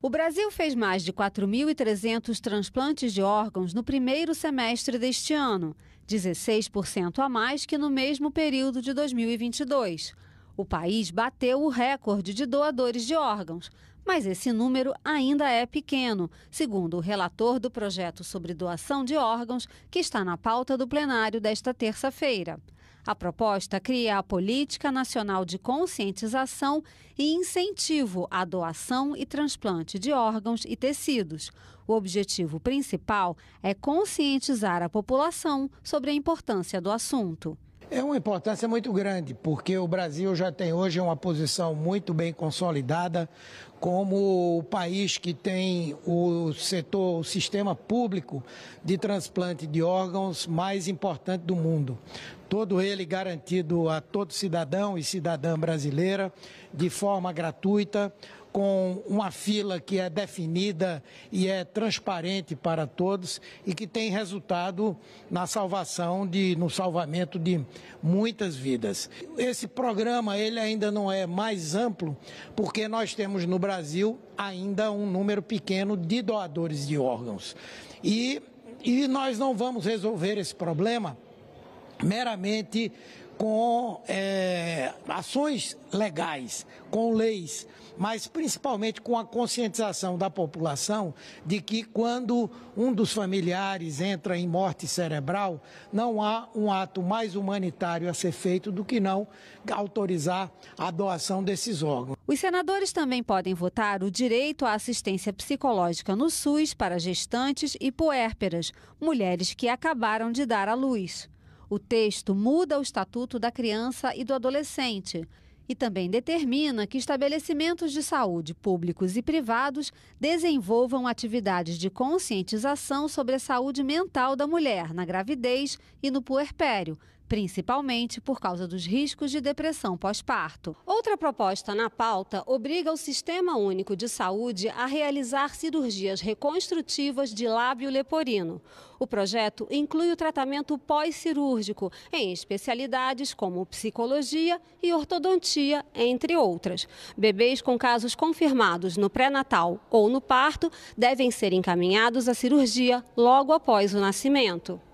O Brasil fez mais de 4.300 transplantes de órgãos no primeiro semestre deste ano, 16% a mais que no mesmo período de 2022. O país bateu o recorde de doadores de órgãos, mas esse número ainda é pequeno, segundo o relator do projeto sobre doação de órgãos, que está na pauta do plenário desta terça-feira. A proposta cria a Política Nacional de Conscientização e Incentivo à Doação e Transplante de Órgãos e Tecidos. O objetivo principal é conscientizar a população sobre a importância do assunto. É uma importância muito grande, porque o Brasil já tem hoje uma posição muito bem consolidada como o país que tem o setor, o sistema público de transplante de órgãos mais importante do mundo todo ele garantido a todo cidadão e cidadã brasileira, de forma gratuita, com uma fila que é definida e é transparente para todos e que tem resultado na salvação de no salvamento de muitas vidas. Esse programa ele ainda não é mais amplo porque nós temos no Brasil ainda um número pequeno de doadores de órgãos. E e nós não vamos resolver esse problema meramente com é, ações legais, com leis, mas principalmente com a conscientização da população de que quando um dos familiares entra em morte cerebral, não há um ato mais humanitário a ser feito do que não autorizar a doação desses órgãos. Os senadores também podem votar o direito à assistência psicológica no SUS para gestantes e puérperas, mulheres que acabaram de dar à luz. O texto muda o Estatuto da Criança e do Adolescente e também determina que estabelecimentos de saúde públicos e privados desenvolvam atividades de conscientização sobre a saúde mental da mulher na gravidez e no puerpério, principalmente por causa dos riscos de depressão pós-parto. Outra proposta na pauta obriga o Sistema Único de Saúde a realizar cirurgias reconstrutivas de lábio leporino. O projeto inclui o tratamento pós-cirúrgico em especialidades como psicologia e ortodontia, entre outras. Bebês com casos confirmados no pré-natal ou no parto devem ser encaminhados à cirurgia logo após o nascimento.